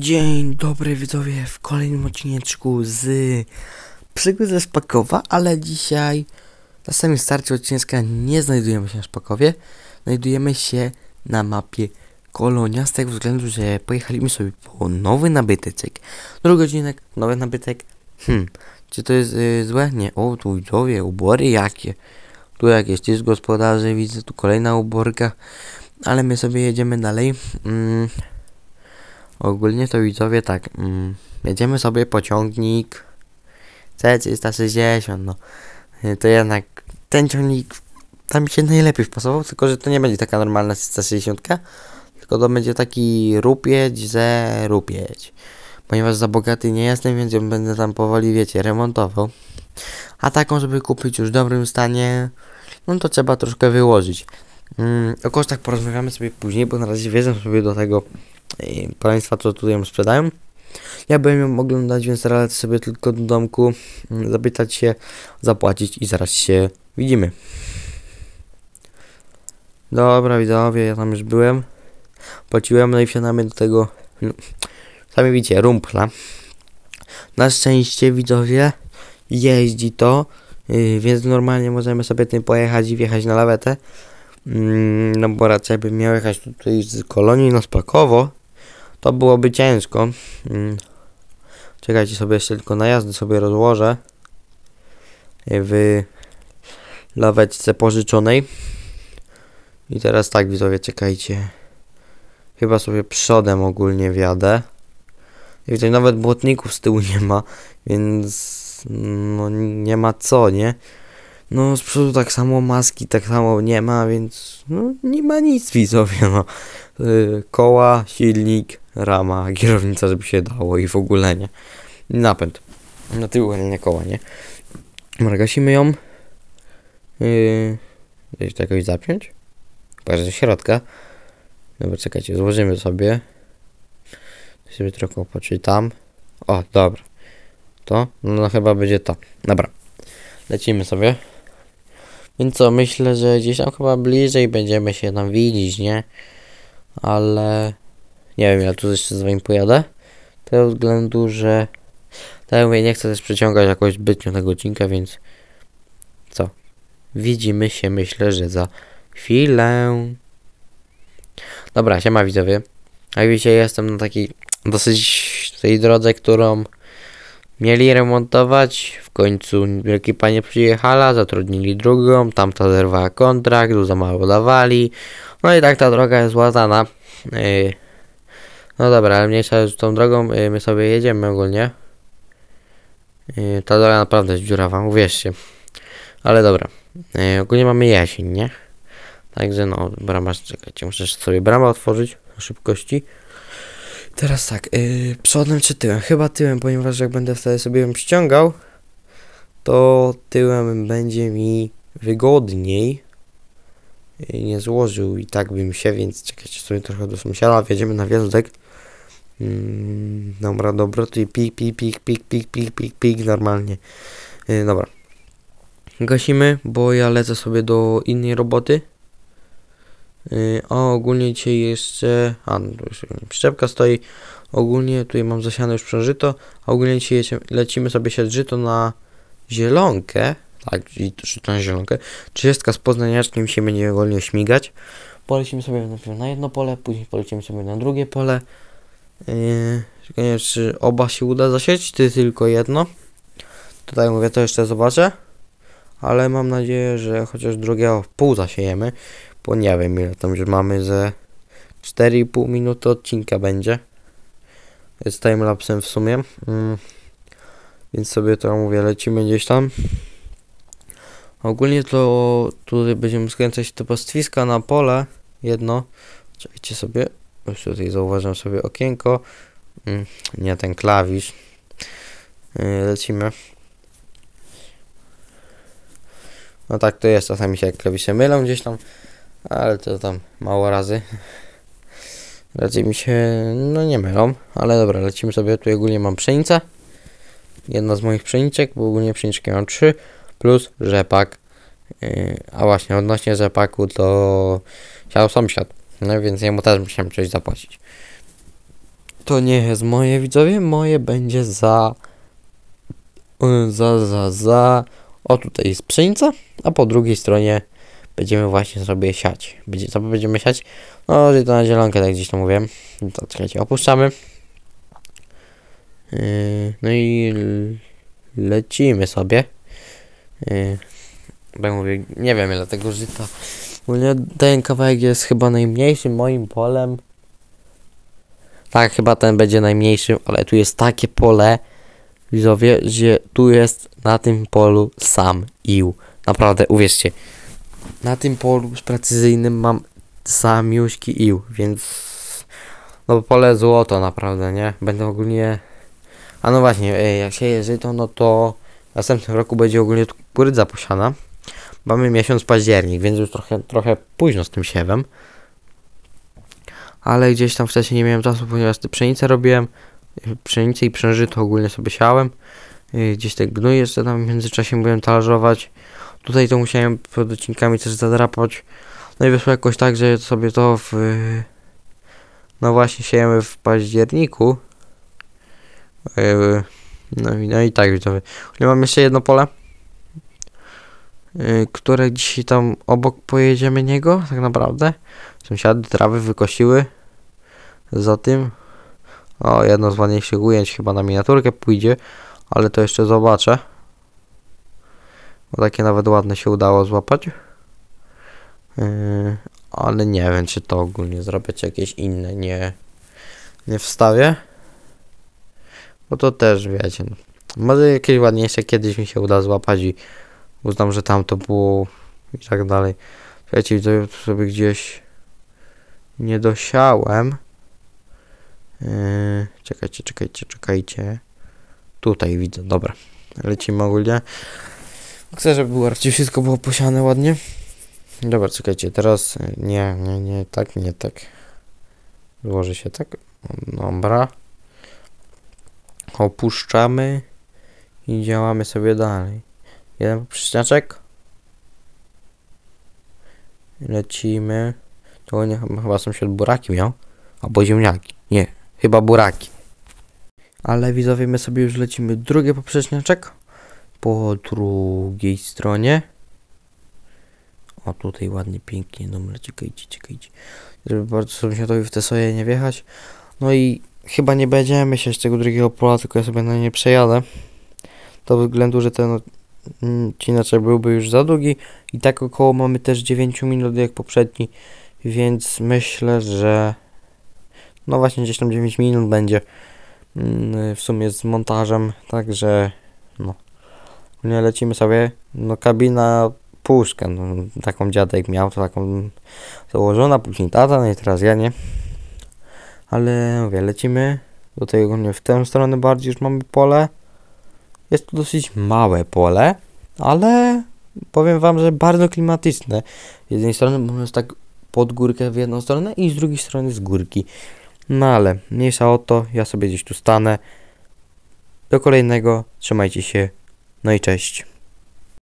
Dzień dobry widzowie w kolejnym odcineczku z przygód ze Szpakowa, ale dzisiaj na samym starcie odcinka nie znajdujemy się na Szpakowie, znajdujemy się na mapie Kolonia z tego względu, że pojechaliśmy sobie po nowy nabytek, drugi odcinek, nowy nabytek, hmm, czy to jest y, złe? Nie, o tu widzowie, ubory jakie, tu jakieś jest gospodarze, widzę tu kolejna uborka, ale my sobie jedziemy dalej, mm Ogólnie to widzowie tak, mm, jedziemy sobie pociągnik C360, no. Y, to jednak ten ciągnik tam się najlepiej wpasował, tylko że to nie będzie taka normalna 360, tylko to będzie taki rupieć ze rupieć. Ponieważ za bogaty nie jestem, więc ją będę tam powoli, wiecie, remontował. A taką, żeby kupić już w dobrym stanie, no to trzeba troszkę wyłożyć. Mm, o kosztach porozmawiamy sobie później, bo na razie wiedzę sobie do tego i państwa, co tutaj ją sprzedają. Ja bym ją oglądać, więc radzę sobie tylko do domku, mm, zapytać się, zapłacić i zaraz się widzimy. Dobra widzowie, ja tam już byłem. Płaciłem, no i wsiadamy do tego, sami no, widzicie, rumpla. Na szczęście widzowie, jeździ to, y, więc normalnie możemy sobie tym pojechać i wjechać na lawetę. Mm, no bo raczej bym miał jechać tutaj z kolonii na no Spakowo, to byłoby ciężko. Mm. Czekajcie sobie jeszcze tylko najazdy sobie rozłożę e, w laweczce pożyczonej. I teraz tak widzowie, czekajcie. Chyba sobie przodem ogólnie wjadę. I tutaj nawet błotników z tyłu nie ma, więc mm, no nie ma co, nie? No z przodu tak samo maski, tak samo nie ma, więc no nie ma nic widzowie, no. Y, koła, silnik, rama, kierownica, żeby się dało i w ogóle nie. Napęd. Na tył, nie koła, nie? margasimy ją. Yy, da to jakoś zapiąć? Patrz do środka. Dobra, czekajcie, złożymy sobie. Sobie trochę poczytam. O, dobra. To? No, no chyba będzie to. Dobra. Lecimy sobie. Więc co, myślę, że gdzieś tam chyba bliżej będziemy się tam widzieć, nie? Ale nie wiem, ja tu jeszcze z wami pojadę. Tego względu, że tak jak mówię, nie chcę też przeciągać jakoś zbytnio tego odcinka, więc co? Widzimy się, myślę, że za chwilę. Dobra, siema widzowie. Jak widzicie, jestem na takiej dosyć tej drodze, którą Mieli remontować, w końcu wielki panie przyjechała, zatrudnili drugą, tamta zerwała kontrakt, za mało dawali. No i tak ta droga jest łatana. Yy. No dobra, ale mniejsza z tą drogą, yy, my sobie jedziemy ogólnie. Yy, ta droga naprawdę jest dziurawa, uwierzcie. Ale dobra, yy, ogólnie mamy jesień, nie? Także no, brama, czekajcie, muszę sobie bramę otworzyć na szybkości. Teraz tak, yy, przodem czy tyłem? Chyba tyłem, ponieważ jak będę wtedy sobie ją ściągał, to tyłem będzie mi wygodniej. I y, nie złożył i tak bym się, więc czekajcie sobie trochę do sąsiada, wjedziemy na wierzch. Mm, dobra, dobra, tu pik, pik, pik, pik, pik, pik, pik, pik, normalnie. Yy, dobra. Gasimy, bo ja lecę sobie do innej roboty. Y, a ogólnie dzisiaj jeszcze... A, no przyczepka stoi. Ogólnie tutaj mam zasiane już przeżyto. ogólnie dzisiaj lecimy sobie siać żyto na zielonkę. Tak, i żyto na zielonkę. 30 z poznaniaczkiem się będzie wolniej śmigać. Polecimy sobie najpierw na jedno pole, później polecimy sobie na drugie pole. Yy, czy oba się uda zasieć, czy tylko jedno. Tutaj mówię, to jeszcze zobaczę. Ale mam nadzieję, że chociaż o pół zasiejemy bo nie wiem ile tam już mamy, ze 4,5 minuty odcinka będzie z timelapsem w sumie. Mm. Więc sobie to mówię, lecimy gdzieś tam. Ogólnie to tutaj będziemy skręcać te pastwiska na pole jedno. Czekajcie sobie, już tutaj zauważam sobie okienko. Mm, nie ten klawisz. Yy, lecimy. No tak to jest, czasami się jak klawisze mylą gdzieś tam ale to tam mało razy. Raczej mi się, no nie mylą, ale dobra, lecimy sobie, tu ogólnie mam pszenicę, jedna z moich pszeniczek, bo ogólnie pszeniczki mam trzy plus rzepak, yy, a właśnie odnośnie rzepaku to chciał sąsiad, no więc jemu też musiałem coś zapłacić. To nie jest moje widzowie, moje będzie za, yy, za, za, za, o tutaj jest pszenica, a po drugiej stronie będziemy właśnie sobie siać. Będzie, co będziemy siać? No, że to na zielonkę, tak gdzieś to mówię. To czekajcie, opuszczamy. Yy, no i lecimy sobie. Yy, tak mówię, nie wiem ile tego żyta. Ogólnie ten kawałek jest chyba najmniejszym moim polem. Tak, chyba ten będzie najmniejszym, ale tu jest takie pole, widzowie, że tu jest na tym polu sam ił. Naprawdę, uwierzcie na tym polu z precyzyjnym mam samiuśki ił, więc no pole złoto naprawdę, nie? Będę ogólnie... A no właśnie, ej, jak się jeży to, no to w następnym roku będzie ogólnie kukurydza posiana. Mamy miesiąc październik, więc już trochę, trochę późno z tym siewem. Ale gdzieś tam wcześniej nie miałem czasu, ponieważ te pszenicę robiłem. Pszenicę i przężyto ogólnie sobie siałem. Yy, gdzieś te tak gnój jeszcze tam w międzyczasie byłem talerzować. Tutaj to musiałem pod odcinkami też zadrapać. No i wyszło jakoś tak, że sobie to w... No właśnie siejemy w październiku. E, no i, no i tak widzowie. Nie mam jeszcze jedno pole. E, które dzisiaj tam obok pojedziemy niego, tak naprawdę. Sąsiady trawy wykosiły. Za tym. O, jedno z ładniejszych ujęć chyba na miniaturkę pójdzie. Ale to jeszcze zobaczę. Bo takie nawet ładne się udało złapać. Yy, ale nie wiem, czy to ogólnie zrobić jakieś inne nie, nie wstawię. Bo to też, wiecie, no. może jakieś ładniejsze kiedyś mi się uda złapać i uznam, że tam to było i tak dalej. Słuchajcie, widzę, tu sobie gdzieś nie dosiałem. Yy, czekajcie, czekajcie, czekajcie. Tutaj widzę, dobra. Lecimy ogólnie. Chcę, żeby było raczej wszystko było posiane ładnie. Dobra, czekajcie, teraz y, nie, nie, nie, tak, nie, tak. Złoży się tak. Dobra. Opuszczamy i działamy sobie dalej. Jeden poprzeczniaczek. Lecimy. To nie, chyba sąsiad się buraki miał. Albo ziemniaki. Nie, chyba buraki. Ale widzowie, my sobie już lecimy drugi poprzeczniaczek po drugiej stronie. O, tutaj ładnie, pięknie, numer, ciekaj, czekajcie. Żeby bardzo sobie w te soje nie wjechać. No i chyba nie będziemy się z tego drugiego pola, tylko ja sobie na nie przejadę. Do względu, że ten odcinek byłby już za długi. I tak około mamy też 9 minut jak poprzedni, więc myślę, że no właśnie gdzieś tam 9 minut będzie mm, w sumie z montażem, także no nie lecimy sobie, no kabina puszkę, no, taką dziadek miał, to taką założona, później tata, no i teraz ja, nie? Ale mówię, lecimy do tego, nie, w tę stronę bardziej już mamy pole. Jest to dosyć małe pole, ale powiem wam, że bardzo klimatyczne. Z jednej strony można tak pod górkę w jedną stronę i z drugiej strony z górki. No ale mniejsza o to, ja sobie gdzieś tu stanę. Do kolejnego, trzymajcie się, no i cześć.